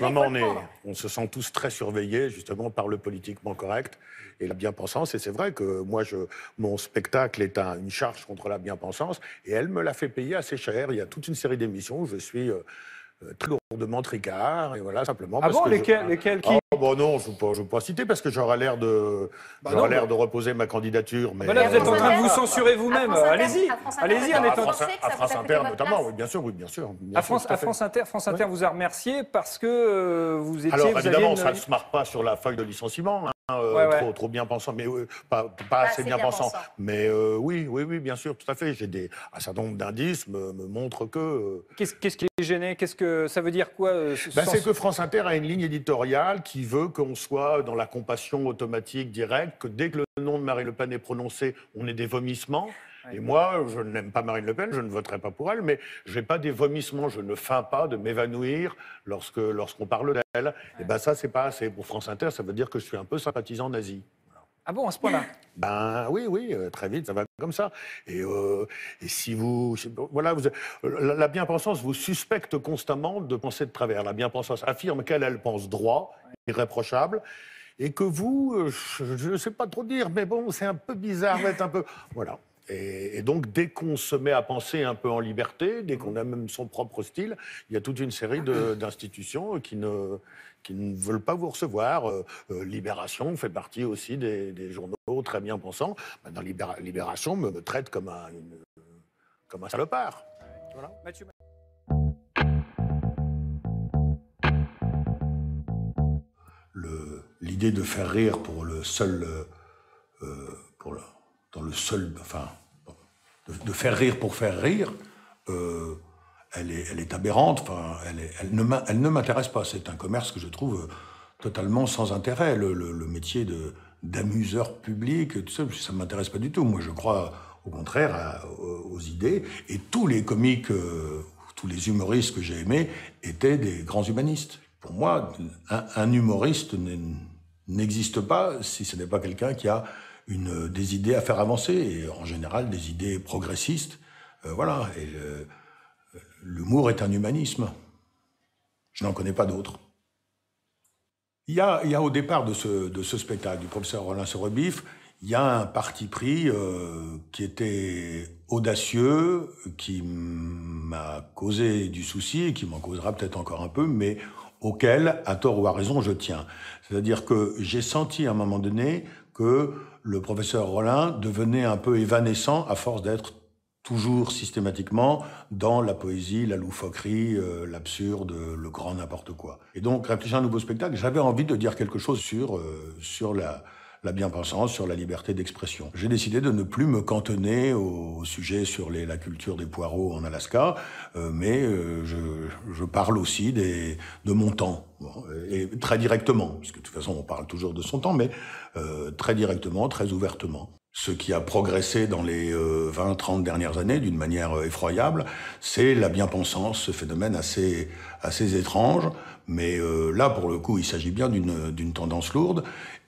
Maman, on, on se sent tous très surveillés justement par le politiquement correct et la bien-pensance. Et c'est vrai que moi, mon spectacle est une charge contre la bien-pensance et elle me l'a fait payer assez cher. Il y a toute une série d'émissions où je suis... Euh, très euh, lourdement Tricard, et voilà, simplement. Ah bon, lesquels, qui... Ah, bon, bah non, je ne veux, veux, pas citer parce que j'aurais l'air de, bah l'air de reposer ma candidature. Mais voilà, vous êtes en train de vous censurer vous-même. Allez-y, allez-y en étant. À France Inter, notamment, oui, bien sûr, oui, bien sûr. à, France, France, Inter, France Inter vous a remercié parce que euh, vous étiez. Alors, évidemment, ça ne se marque pas sur la feuille de licenciement. Hein. Euh, trop, bien pensant, mais euh, pas, assez, bien, pensant. Mais euh, oui, oui, oui, bien sûr, tout à fait. J'ai des un certain nombre d'indices me, me montrent que. Qu'est-ce, qui est gêné Qu'est-ce que ça veut dire quoi ben, C'est que France Inter a une ligne éditoriale qui veut qu'on soit dans la compassion automatique directe, que dès que le nom de Marie Le Pen est prononcé, on ait des vomissements. Et moi, je n'aime pas Marine Le Pen, je ne voterai pas pour elle, mais je n'ai pas des vomissements, je ne feins pas de m'évanouir lorsque lorsqu'on parle d'elle. Et eh ben ça, c'est pas assez. Pour France Inter, ça veut dire que je suis un peu sympathisant nazi. Ah bon, à ce point-là Ben oui, oui, euh, très vite, ça va comme ça. Et, euh, si vous. Voilà, vous, la, bien-pensance vous suspecte constamment de penser de travers. La bien-pensance affirme qu'elle, elle pense droit, irréprochable. Et que vous, euh, je ne sais pas trop dire, mais bon, c'est un peu bizarre, d'être un peu. Voilà. Et, donc, dès qu'on se met à penser un peu en liberté, dès qu'on a même son propre style, il y a toute une série d'institutions euh, qui ne, qui ne veulent pas vous recevoir. Euh, euh, Libération fait partie aussi des, journaux très bien pensants. Maintenant, Libération me, traite comme un, comme un salopard. Voilà. L'idée de faire rire pour le seul, pour dans le seul, enfin, de, faire rire pour faire rire, euh, elle, est, elle, est, aberrante. Enfin, elle, est, elle ne m'intéresse pas. C'est un commerce que je trouve euh, totalement sans intérêt. Le, métier de d'amuseur public, tout ça, ça m'intéresse pas du tout. Moi, je crois au contraire aux, idées. Et tous les comiques, euh, tous les humoristes que j'ai aimés étaient des grands humanistes. Pour moi, un humoriste n'existe pas si ce n'est pas quelqu'un qui a euh, des idées à faire avancer, et en général des idées progressistes. Euh, voilà, et euh, l'humour est un humanisme. Je n'en connais pas d'autres. Il y, a, il y a, au départ de ce, de ce spectacle du professeur Roland Sorobif, il y a un parti pris qui était audacieux, qui m'a causé du souci, qui m'en causera peut-être encore un peu, mais auquel, à tort ou à raison, je tiens. C'est-à-dire que j'ai senti à un moment donné que le professeur Rollin devenait un peu évanescent à force d'être toujours systématiquement dans la poésie, la loufoquerie, euh, l'absurde, le grand n'importe quoi. Et donc, réfléchir à un nouveau spectacle, j'avais envie de dire quelque chose sur, euh, sur la, la bien-pensance, sur la liberté d'expression. J'ai décidé de ne plus me cantonner au sujet sur les, la culture des poireaux en Alaska, euh, mais euh, je, je, parle aussi des, de mon temps, et très directement, parce que de toute façon on parle toujours de son temps, mais euh, très directement, très ouvertement. Ce qui a progressé dans les 20-30 dernières années d'une manière effroyable, c'est la bien-pensance, ce phénomène assez, assez étrange, mais là, pour le coup, il s'agit bien d'une tendance lourde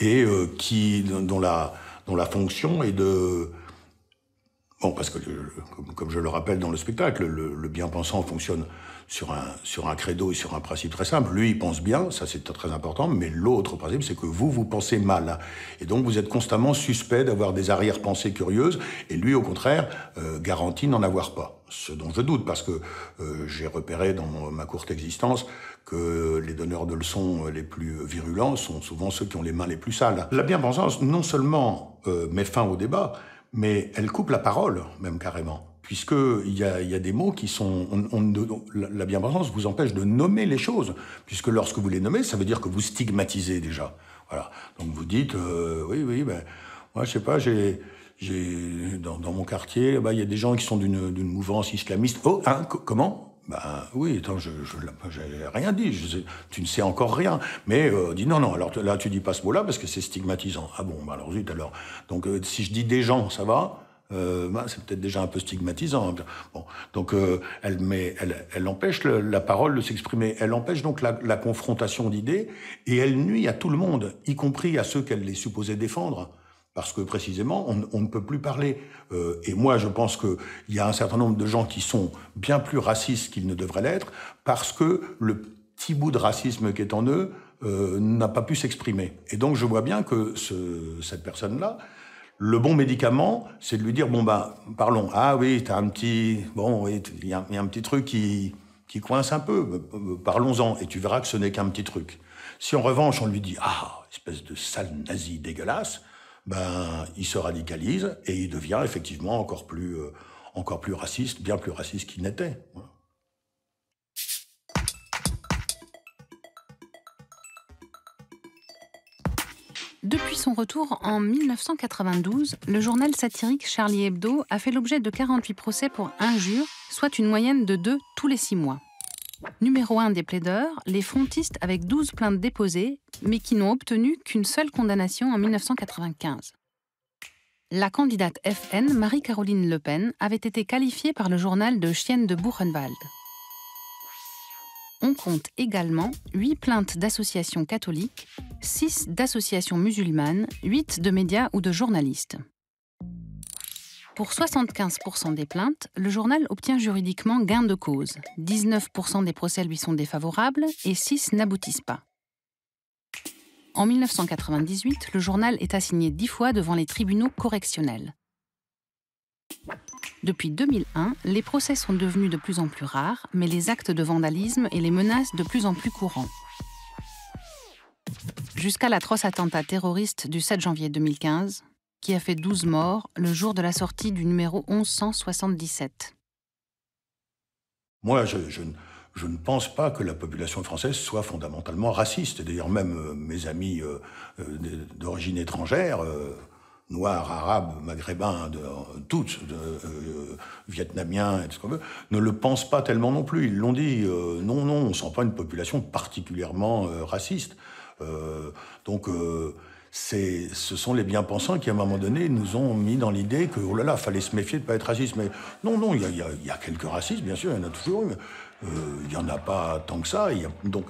et euh, qui, dont la, fonction est de... Bon, parce que, euh, comme, je le rappelle dans le spectacle, le bien-pensant fonctionne sur un, sur un credo et sur un principe très simple. Lui, il pense bien, ça c'est très important, mais l'autre principe, c'est que vous, vous pensez mal. Et donc vous êtes constamment suspect d'avoir des arrières pensées curieuses, et lui, au contraire, euh, garantit n'en avoir pas. Ce dont je doute, parce que euh, j'ai repéré dans ma courte existence que les donneurs de leçons les plus virulents sont souvent ceux qui ont les mains les plus sales. La bien-pensance, non seulement euh, met fin au débat, mais elle coupe la parole, même carrément puisqu'il y a, y a des mots qui sont... On, la bienveillance vous empêche de nommer les choses, puisque lorsque vous les nommez, ça veut dire que vous stigmatisez déjà. Voilà. Donc vous dites, euh, oui, oui, ben, moi, je sais pas, j'ai... Dans, dans, mon quartier, il y a des gens qui sont d'une mouvance islamiste. Oh, hein, comment ben oui, attends, je n'ai rien dit, je, tu ne sais encore rien. Mais euh, dis non, non, alors là tu dis pas ce mot-là parce que c'est stigmatisant. Ah bon, bah alors alors. Donc euh, si je dis des gens, ça va euh, bah, c'est peut-être déjà un peu stigmatisant. Hein. donc euh, elle, empêche la parole de s'exprimer, elle empêche donc la, confrontation d'idées, et elle nuit à tout le monde, y compris à ceux qu'elle les supposait défendre. Parce que précisément, on, ne peut plus parler. Euh, et moi, je pense qu'il y a un certain nombre de gens qui sont bien plus racistes qu'ils ne devraient l'être, parce que le petit bout de racisme qui est en eux n'a pas pu s'exprimer. Et donc, je vois bien que cette personne-là, le bon médicament, c'est de lui dire bon bah parlons. Ah oui, t'as un petit bon, il y, a un petit truc qui qui coince un peu. Bah, bah, bah, parlons-en et tu verras que ce n'est qu'un petit truc. Si en revanche on lui dit ah espèce de sale nazi dégueulasse, ben il se radicalise et il devient effectivement encore plus euh, encore plus raciste, bien plus raciste qu'il n'était. Hein. son retour en 1992, le journal satirique Charlie Hebdo a fait l'objet de 48 procès pour injures, soit une moyenne de 2 tous les 6 mois. Numéro 1 des plaideurs, les frontistes avec 12 plaintes déposées, mais qui n'ont obtenu qu'une seule condamnation en 1995. La candidate FN, Marie-Caroline Le Pen, avait été qualifiée par le journal de chienne de Buchenwald on compte également 8 plaintes d'associations catholiques, 6 d'associations musulmanes, 8 de médias ou de journalistes. Pour 75% des plaintes, le journal obtient juridiquement gain de cause. 19% des procès lui sont défavorables et 6 n'aboutissent pas. En 1998, le journal est assigné 10 fois devant les tribunaux correctionnels. Depuis 2001, les procès sont devenus de plus en plus rares, mais les actes de vandalisme et les menaces de plus en plus courants. Jusqu'à l'atroce attentat terroriste du 7 janvier 2015, qui a fait 12 morts le jour de la sortie du numéro 1177. Moi, je, ne pense pas que la population française soit fondamentalement raciste. D'ailleurs, même euh, mes amis euh, euh, d'origine étrangère noirs, arabes, maghrébins, de, toutes, de, euh, vietnamiens, et ne le pensent pas tellement non plus. Ils l'ont dit, euh, non, non, on ne sent pas une population particulièrement euh, raciste. donc, c'est, ce sont les bien-pensants qui, à un moment donné, nous ont mis dans l'idée que, oh là là, fallait se méfier de ne pas être raciste. Mais non, non, il y, a, quelques racistes, bien sûr, il y en a toujours eu, mais il n'y en a pas tant que ça. Y donc,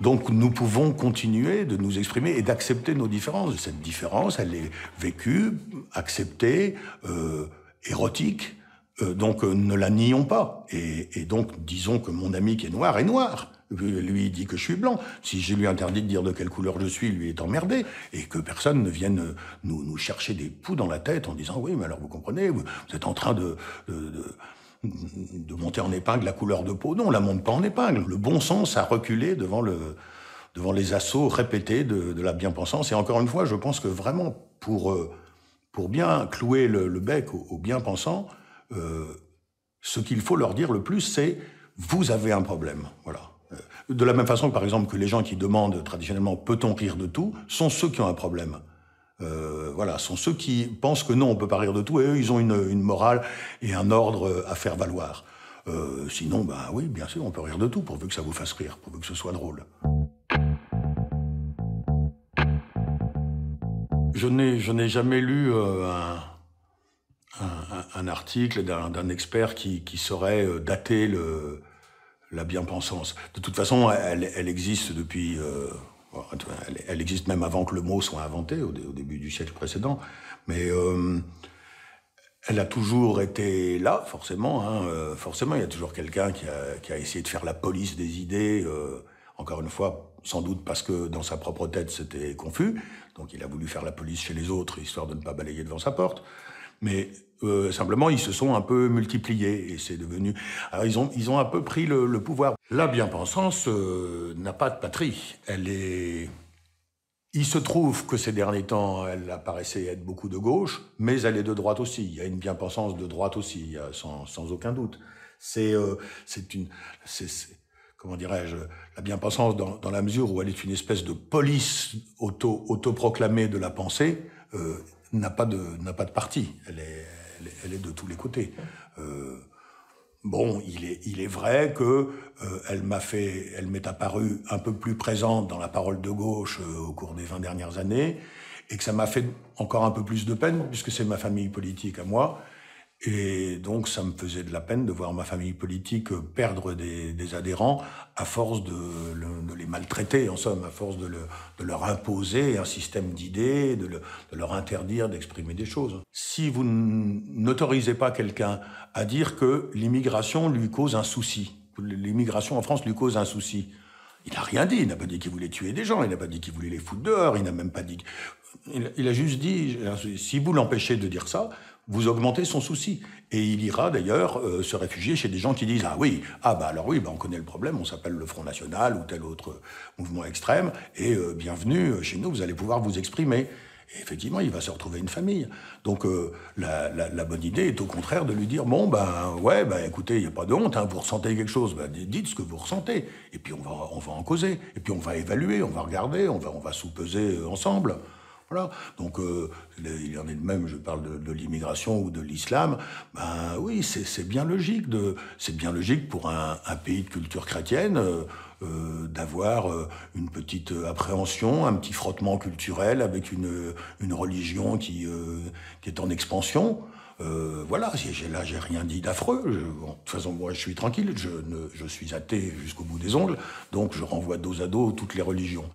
donc nous pouvons continuer de nous exprimer et d'accepter nos différences. Cette différence, elle est vécue, acceptée, euh, érotique. Euh, donc euh, ne la nions pas. Et, donc disons que mon ami qui est noir est noir. Lui dit que je suis blanc. Si je lui interdis de dire de quelle couleur je suis, lui est emmerdé. Et que personne ne vienne nous, chercher des poux dans la tête en disant oui, mais alors vous comprenez, vous, êtes en train de de monter en épingle la couleur de peau. Non, on la monte pas en épingle. Le bon sens a reculé devant, devant les assauts répétés de, la bien-pensance. Et encore une fois, je pense que vraiment, pour, euh, bien clouer le, bec aux, bien-pensants, euh, ce qu'il faut leur dire le plus, c'est vous avez un problème. Voilà. Euh, de la même façon, par exemple, que les gens qui demandent traditionnellement peut-on rire de tout sont ceux qui ont un problème euh, voilà, sont ceux qui pensent que non, on peut pas rire de tout, et eux, ils ont une, morale et un ordre euh, à faire valoir. Euh, sinon, ben oui, bien sûr, on peut rire de tout, pourvu que ça vous fasse rire, pourvu que ce soit drôle. Je n'ai, jamais lu euh, un, article d'un, expert qui, qui, saurait dater le, la bien-pensance. De toute façon, elle existe depuis... Elle, existe même avant que le mot soit inventé, au, début du siècle précédent. Mais euh, elle a toujours été là, forcément. Hein. Euh, forcément, il y a toujours quelqu'un qui, a, essayé de faire la police des idées. Euh, encore une fois, sans doute parce que dans sa propre tête, c'était confus. Donc il a voulu faire la police chez les autres, histoire de ne pas balayer devant sa porte. Mais euh, simplement, ils se sont un peu multipliés et c'est devenu. Alors, ils ont, ils ont un peu pris le, pouvoir. La bien-pensance euh, n'a pas de patrie. Elle est. Il se trouve que ces derniers temps, elle apparaissait être beaucoup de gauche, mais elle est de droite aussi. Il y a une bien-pensance de droite aussi, euh, sans, aucun doute. C'est une. comment dirais-je, la bien-pensance dans, la mesure où elle est une espèce de police auto, autoproclamée de la pensée, n'a pas de n'a pas de parti. Elle est elle, est de tous les côtés. Euh, bon, il est, vrai que euh, elle m'a fait, elle m'est apparue un peu plus présente dans la parole de gauche euh, au cours des 20 dernières années, et que ça m'a fait encore un peu plus de peine puisque c'est ma famille politique à moi et donc, ça me faisait de la peine de voir ma famille politique perdre des, adhérents à force de, les maltraiter, en somme, à force de, leur imposer un système d'idées, de, leur interdire d'exprimer des choses. Si vous n'autorisez pas quelqu'un à dire que l'immigration lui cause un souci, que l'immigration en France lui cause un souci, il n'a rien dit, il n'a pas dit qu'il voulait tuer des gens, il n'a pas dit qu'il voulait les foutre dehors, il n'a même pas dit... il a juste dit, si vous l'empêchez de dire ça, vous augmentez son souci. Et il ira d'ailleurs euh, se réfugier chez des gens qui disent Ah oui, ah bah alors oui, bah on connaît le problème, on s'appelle le Front National ou tel autre mouvement extrême, et euh, bienvenue euh, chez nous, vous allez pouvoir vous exprimer. effectivement, il va se retrouver une famille. Donc la, bonne idée est au contraire de lui dire Bon, ben ouais, ben écoutez, il n'y a pas de honte, hein, vous ressentez quelque chose, ben, dites ce que vous ressentez, et puis on va, on va en causer, et puis on va évaluer, on va regarder, on va, on va sous-peser ensemble. Voilà. Donc, euh, il y en est de même, je parle de, de l'immigration ou de l'islam. Ben oui, c'est bien logique. C'est bien logique pour un, un, pays de culture chrétienne euh, euh d'avoir euh, une petite appréhension, un petit frottement culturel avec une, une religion qui, qui est en expansion. Euh, voilà, là j'ai rien dit d'affreux. de toute façon, moi je suis tranquille, je, ne, je suis athée jusqu'au bout des ongles, donc je renvoie dos à dos toutes les religions.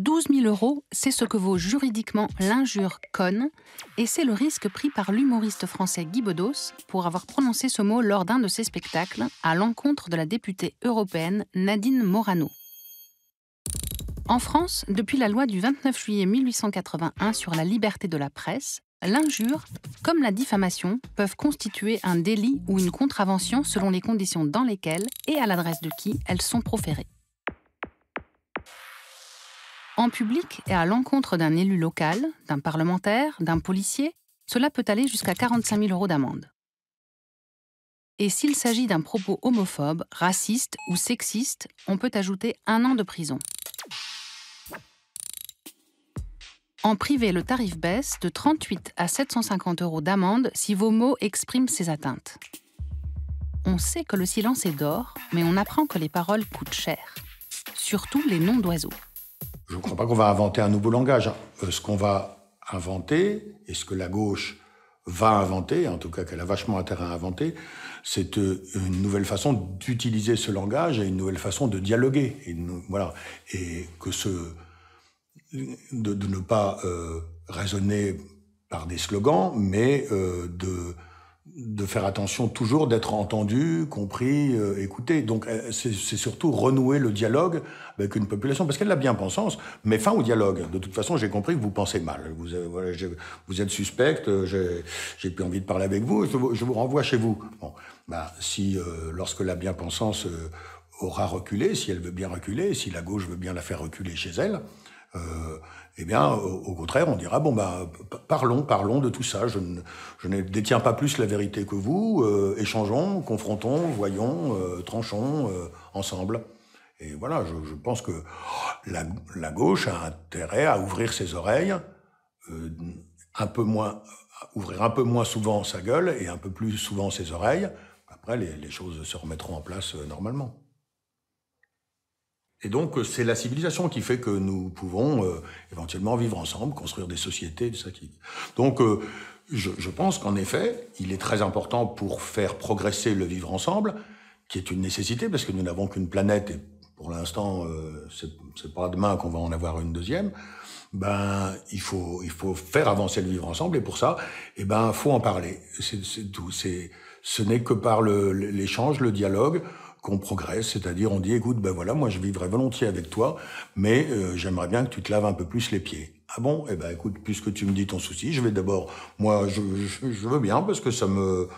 12 000 euros, c'est ce que vaut juridiquement l'injure conne, et c'est le risque pris par l'humoriste français Guy Bedos pour avoir prononcé ce mot lors d'un de ses spectacles à l'encontre de la députée européenne Nadine Morano. En France, depuis la loi du 29 juillet 1881 sur la liberté de la presse, l'injure, comme la diffamation, peuvent constituer un délit ou une contravention selon les conditions dans lesquelles et à l'adresse de qui elles sont proférées. En public et à l'encontre d'un élu local, d'un parlementaire, d'un policier, cela peut aller jusqu'à 45 000 euros d'amende. Et s'il s'agit d'un propos homophobe, raciste ou sexiste, on peut ajouter un an de prison. En privé, le tarif baisse de 38 à 750 euros d'amende si vos mots expriment ces atteintes. On sait que le silence est d'or, mais on apprend que les paroles coûtent cher, surtout les noms d'oiseaux. Je ne crois pas qu'on va inventer un nouveau langage. Hein. Euh, ce qu'on va inventer, et ce que la gauche va inventer, en tout cas qu'elle a vachement intérêt à inventer, c'est euh, une nouvelle façon d'utiliser ce langage et une nouvelle façon de dialoguer. Et, voilà. et que ce, de, ne pas euh, raisonner par des slogans, mais de de faire attention toujours d'être entendu, compris, euh, écouté. Donc euh, c'est surtout renouer le dialogue avec une population, parce qu'elle a bien pensance, mais fin au dialogue. De toute façon, j'ai compris que vous pensez mal, vous, euh, êtes suspecte, j'ai plus envie de parler avec vous, je vous, renvoie chez vous. Bon, bah, si lorsque la bien-pensance aura reculé, si elle veut bien reculer, si la gauche veut bien la faire reculer chez elle, eh bien, au contraire, on dira bon bah parlons, parlons de tout ça. Je ne, détiens pas plus la vérité que vous. Euh, échangeons, confrontons, voyons, euh, tranchons euh, ensemble. Et voilà, je, pense que la, gauche a intérêt à ouvrir ses oreilles, un peu moins, ouvrir un peu moins souvent sa gueule et un peu plus souvent ses oreilles. Après, les, les choses se remettront en place normalement. Et donc, euh, c'est la civilisation qui fait que nous pouvons euh, éventuellement vivre ensemble, construire des sociétés, tout ça qui. Donc, euh, je, je, pense qu'en effet, il est très important pour faire progresser le vivre ensemble, qui est une nécessité parce que nous n'avons qu'une planète et pour l'instant, euh, c'est pas demain qu'on va en avoir une deuxième. Ben, il faut il faut faire avancer le vivre ensemble et pour ça, eh ben, faut en parler. C'est tout. C'est ce n'est que par l'échange, le dialogue qu'on progresse, c'est-à-dire on dit écoute, ben voilà, moi je vivrai volontiers avec toi, mais euh, j'aimerais bien que tu te laves un peu plus les pieds. Ah bon Eh ben écoute, puisque tu me dis ton souci, je vais d'abord, moi je, veux bien parce que ça me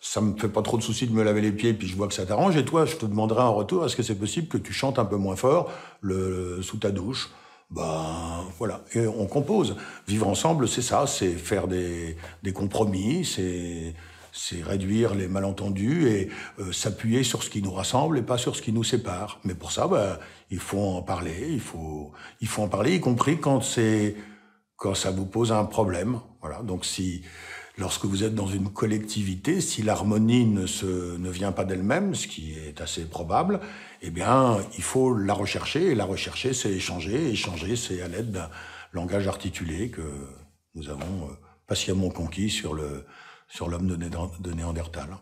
ça me fait pas trop de souci de me laver les pieds, puis je vois que ça t'arrange. Et toi, je te demanderai en retour, est-ce que c'est possible que tu chantes un peu moins fort le, sous ta douche ben voilà, et on compose. Vivre ensemble, c'est ça, c'est faire des, des compromis, c'est c'est réduire les malentendus et euh, s'appuyer sur ce qui nous rassemble et pas sur ce qui nous sépare. Mais pour ça, bah, il faut en parler, il faut, il faut en parler, y compris quand c'est, quand ça vous pose un problème. Voilà. Donc si, lorsque vous êtes dans une collectivité, si l'harmonie ne se, ne vient pas d'elle-même, ce qui est assez probable, eh bien, il faut la rechercher. Et la rechercher, c'est échanger. Échanger, c'est à l'aide d'un langage articulé que nous avons euh, patiemment conquis sur le, sur l'homme de, Néandertal.